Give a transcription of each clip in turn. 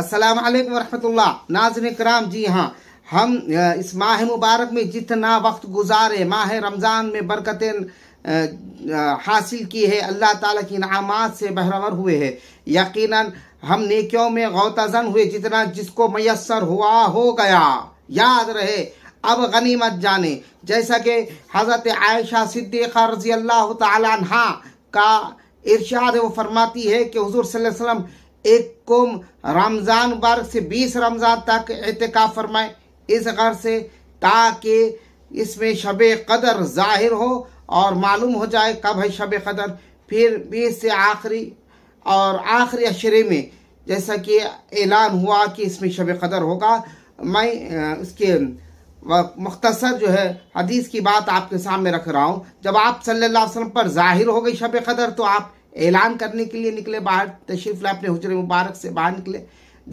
अस्सलाम वालेकुम वरहमतुल्लाह नाजन कराम जी हाँ हम इस माह मुबारक में जितना वक्त गुजारे माह रमज़ान में बरकतें हासिल की है अल्लाह ताला की नामात से बहरावर हुए हैं यकीनन हम नेकियों में गौतजन हुए जितना जिसको मैसर हुआ हो गया याद रहे अब गनीमत जाने जैसा कि हज़रत आयशा सिद्दीक़ा रजी अल्लाह तहा का इरशाद वो फरमाती है कि हजूर सल्लल्लाहु अलैहि वसल्लम एक को रमज़ान वर्ग से बीस रमज़ान तक एहतिका फरमाए इस घर से ताकि इसमें शब कदर ज़ाहिर हो और मालूम हो जाए कब है शब कदर फिर बीस से आखिरी और आखिरी अशरे में जैसा कि ऐलान हुआ कि इसमें शब कदर होगा मैं उसके मख्तसर जो है हदीस की बात आपके सामने रख रहा हूँ जब आप सल्लल्लाहु अलैहि वसल्लम पर जाहिर हो गई शब कदर तो आप ऐलान करने के लिए निकले बाहर तशरीफ लाए अपने हजर मुबारक से बाहर निकले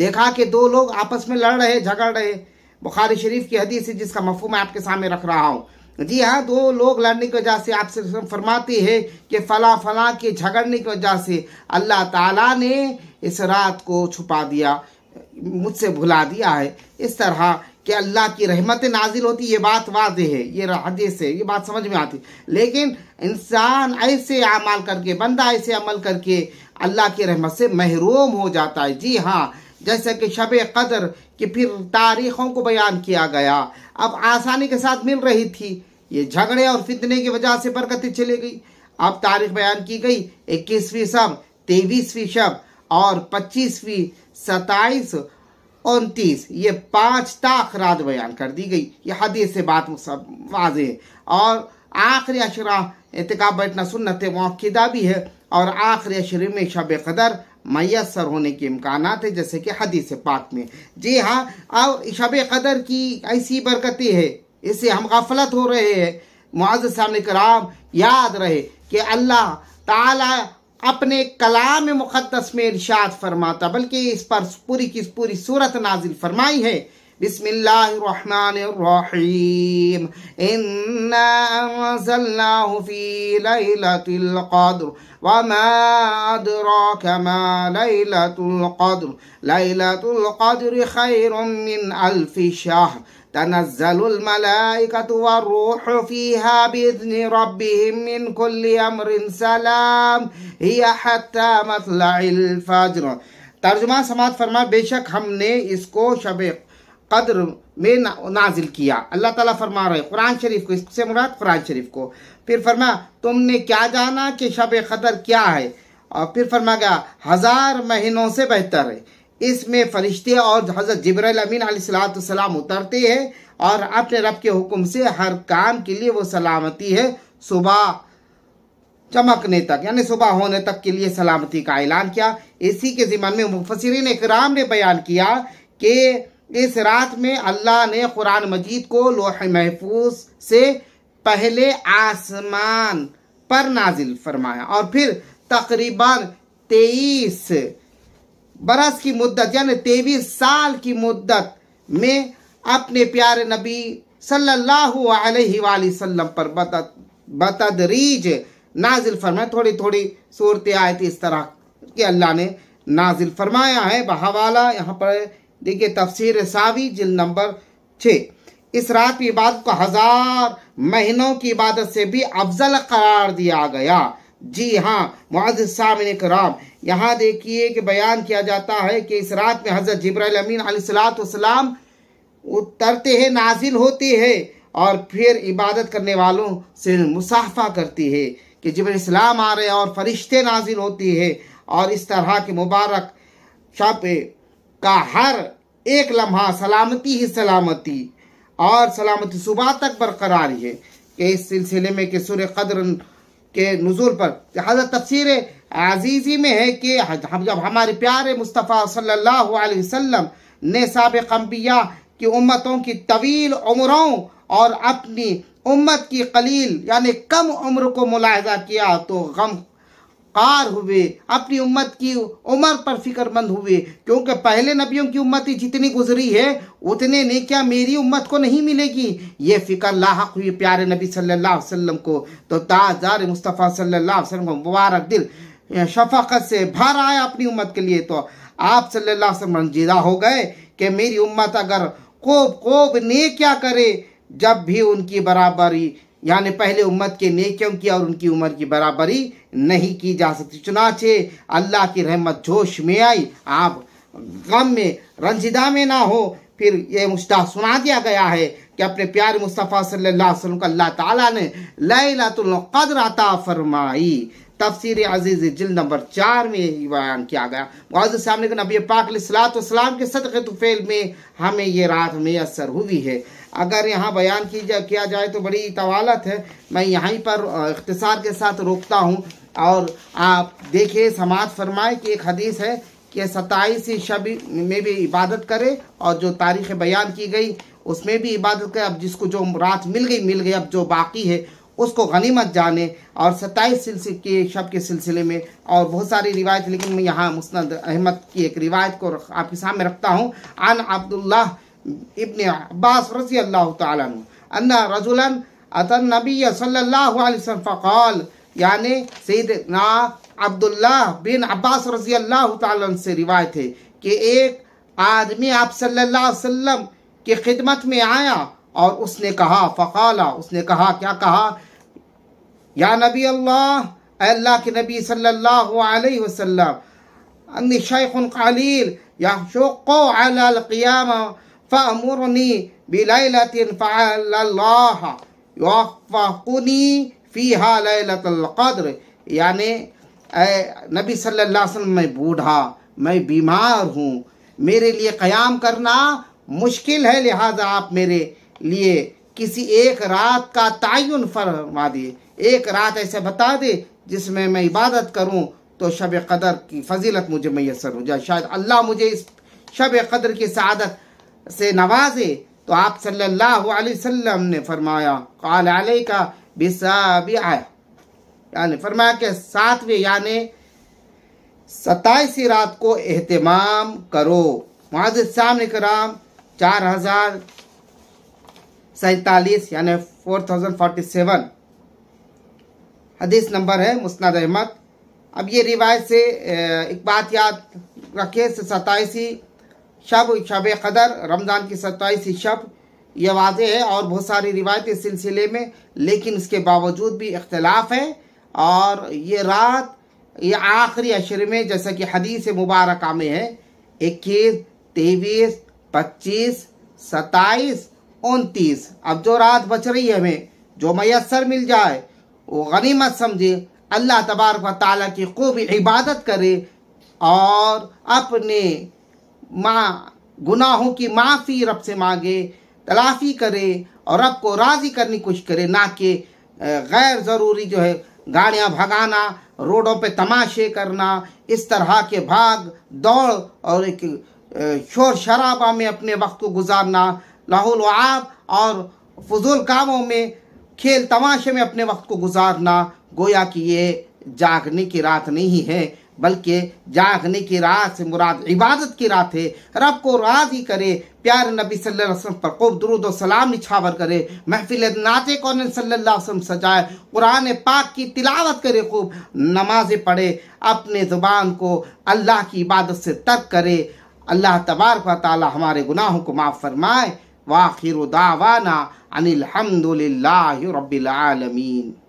देखा कि दो लोग आपस में लड़ रहे झगड़ रहे बुखारी शरीफ की हदीस है जिसका मफहम मैं आपके सामने रख रहा हूँ जी हाँ दो लोग लड़ने की वजह से आपसे फरमाती है कि फला फला के झगड़ने की वजह से अल्लाह ताला ने इस रात को छुपा दिया मुझसे भुला दिया है इस तरह कि अल्लाह की रहमत नाजिल होती ये बात वाज है ये हदीस है ये बात समझ में आती लेकिन इंसान ऐसे अमाल करके बंदा ऐसे अमल करके अल्लाह की रहमत से महरूम हो जाता है जी हाँ जैसे कि शब कदर की फिर तारीखों को बयान किया गया अब आसानी के साथ मिल रही थी ये झगड़े और फितने की वजह से बरकतें चली गई अब तारीख बयान की गई इक्कीसवीं शब तेईसवीं शब और पच्चीसवीं सताईस उनतीस ये पाँच ताखरात बयान कर दी गई ये हदीस से बात वाज है और आखिरी अशरा एहतिकाब बैठना सुन्नत मौकदा भी है और आखिरी अशरे में शब कदर मैसर होने के इम्कान है जैसे कि हदीस पाक में जी हाँ अब शब कदर की ऐसी बरकतें है इससे हम गफलत हो रहे हैं मुआज साम कराम याद रहे कि अल्लाह ताला अपने कलाम मुक़दस में इर्शाद फरमाता बल्कि इस पर पूरी की पूरी सूरत नाजिल फरमाई है بسم الله الرحمن الرحيم إنا أنزلناه في ليلة القدر وما أدراك ما ليلة القدر ليلة القدر خير من ألف شهر تنزل الملائكة والروح فيها بإذن ربهم من كل أمر سلام هي حتى مطلع الفجر ترجمہ سماعت فرما بے شک ہم نے اس کو شب कदर में ना, नाजिल किया अल्लाह ताला फरमा रहे कुरान शरीफ को इससे मुराद कुरान शरीफ को फिर फरमा तुमने क्या जाना कि शब कदर क्या है और फिर फरमा गया हज़ार महीनों से बेहतर है इसमें फरिश्ते और हज़रत जबरल अमीन सलाम उतरते हैं और अपने रब के हुक्म से हर काम के लिए वो सलामती है सुबह चमकने तक यानी सुबह होने तक के लिए सलामती का ऐलान किया इसी के ज़िमन में मुफसरीन कराम ने बयान किया कि इस रात में अल्लाह ने कुरान मजीद को लोह महफूज से पहले आसमान पर नाजिल फरमाया और फिर तकरीबन तेईस बरस की मुद्दत यानी तेईस साल की मुद्दत में अपने प्यारे नबी सल्लल्लाहु अलैहि वसल्लम पर बतदरीज नाजिल फरमाया थोड़ी थोड़ी सूरत आयत इस तरह के अल्लाह ने नाजिल फरमाया है बहावाला यहाँ पर देखिए तफसीर सावी जिल नंबर छः इस रात की इबादत को हजार महीनों की इबादत से भी अफजल करार दिया गया जी हाँ मुआजिन कराम यहाँ देखिए कि बयान किया जाता है कि इस रात में हज़रत जब्राइल अमीन सलाम उतरते हैं नाजिल होती है और फिर इबादत करने वालों से मुसाफा करती है कि जब इस्लाम आ रहे हैं और फरिश्ते नाजिल होती है और इस तरह के मुबारक शब का हर एक लम्हा सलामती ही सलामती और सलामती सुबह तक बरकरार है कि इस सिलसिले में कि सुर कदर के नजूल पर हजरत तफसर अजीज़ी में है कि हम जब हमारे प्यारे मुस्तफ़ा सल्लल्लाहु अलैहि वसल्लम ने सबक अम्बिया की उम्मतों की तवील उम्रों और अपनी उम्मत की कलील यानी कम उम्र को मुलाहजा किया तो गम कार हुए अपनी उम्मत की उम्र पर फिक्रमंद हुए क्योंकि पहले नबियों की उम्मत ही जितनी गुजरी है उतने ने क्या मेरी उम्मत को नहीं मिलेगी ये फिक्र लाक हुई प्यारे नबी सल्लल्लाहु अलैहि वसल्लम को तो ताजार मुस्तफ़ा सल्लल्लाहु अलैहि वसल्लम को मुबारक दिल शफाकत से भर आया अपनी उम्मत के लिए तो आप सल्ला अलैहि रंजीदा हो गए कि मेरी उम्मत अगर कोब कोब ने क्या करे जब भी उनकी बराबरी यानी पहले उम्मत के नेकियों की और उनकी उम्र की बराबरी नहीं की जा सकती चुनाचे अल्लाह की रहमत जोश में आई आप गम में रंजिदा में ना हो फिर ये मुश्ता सुना दिया गया है कि अपने प्यारे मुस्तफ़ा सल्लल्लाहु अलैहि वसल्लम का अल्लाह ताला ने लैलातुल कद्र अता फरमाई तफसर अजीज जिल नंबर चार में ही बयान किया गया मुआज सामने का नबी पाक सलाम के सदक़ तुफेल में हमें ये रात मैसर हुई है अगर यहाँ बयान की जा किया जाए तो बड़ी तवालत है मैं यहीं पर इख्तसार के साथ रोकता हूँ और आप देखिए समाज फरमाए कि एक हदीस है कि सताईस शब में भी इबादत करे और जो तारीख बयान की गई उसमें भी इबादत करे अब जिसको जो रात मिल गई मिल गई अब जो बाकी है उसको गनीमत जाने और सत्ताईस सिलसिले के शब के सिलसिले में और बहुत सारी रिवायत लेकिन मैं यहाँ मुस्ंद अहमद की एक रिवायत को आपके सामने रखता हूँ अन अब्दुल्ला इबन अब्बास रजी अल्लाह तला रजुल नबी सल्लाम यानि सैद ना अब्दुल्ला बिन अब्बास रजी अल्लाह से रिवायत है कि एक आदमी आप सल्ला वसम की खिदमत में आया और उसने कहा फ़काला उसने कहा क्या कहा يا نبي الله اي الله صلى الله عليه وسلم اني شيخ قليل يشق على القيامة فامرني بليلة فعل الله يوفقني فيها ليلة القدر يعني اي نبي صلى الله عليه وسلم ما بوڑھا ما بیمار ہوں میرے لئے قیام کرنا مشکل ہے لہذا آپ میرے لئے किसी एक रात का तयन फरमा दिए एक रात ऐसे बता दे जिसमें मैं इबादत करूं तो शब कदर की फजीलत मुझे मैसर हो जाए शायद अल्लाह मुझे इस शब कदर की शादत से नवाजे तो आप सल्लल्लाहु अलैहि वसल्लम ने फरमाया काल आलय का आया यानी फरमाया कि सातवें यानि सताईसी रात को अहतमाम करो महाज सामने कराम चार हजार सैतालीस यानी फोर थाउजेंड फोर्टी सेवन हदीस नंबर है मुस्नाद अहमद अब ये रिवायत से एक बात याद रखिए सत्ताईसी शब शब कदर रमज़ान की सत्ताईसी शब यह वाज है और बहुत सारी रिवायतें इस सिलसिले में लेकिन इसके बावजूद भी इख्तलाफ है और ये रात ये आखिरी अशर में जैसा कि हदीस मुबारक में है इक्कीस तेईस पच्चीस सत्ताईस उनतीस अब जो रात बच रही है हमें जो मैसर मिल जाए वो गनीमत समझे अल्लाह तबारक व ताली की खूब इबादत करे और अपने माँ गुनाहों की माफ़ी रब से मांगे तलाफ़ी करे और रब को राज़ी करने की कोशिश करे ना कि गैर ज़रूरी जो है गाड़ियाँ भगाना रोडों पे तमाशे करना इस तरह के भाग दौड़ और एक शोर शराबा में अपने वक्त को गुजारना लाहौल आब और फजूल कामों में खेल तमाशे में अपने वक्त को गुजारना गोया कि ये जागने की रात नहीं है बल्कि जागने की रात से मुराद इबादत की रात है रब को राज़ ही करे प्यार नबी सल्लल्लाहु अलैहि वसल्लम पर खूब दुरुद सलाम निछावर करे महफिल नाते कौन सल्लल्लाहु अलैहि वसल्लम सजाए कुरान पाक की तिलावत करे खूब नमाजें पढ़े अपने ज़ुबान को अल्लाह की इबादत से तर्क करे अल्लाह तबारक ताली हमारे गुनाहों को माफ़ फरमाए واخر دعوانا عن الحمد لله رب العالمين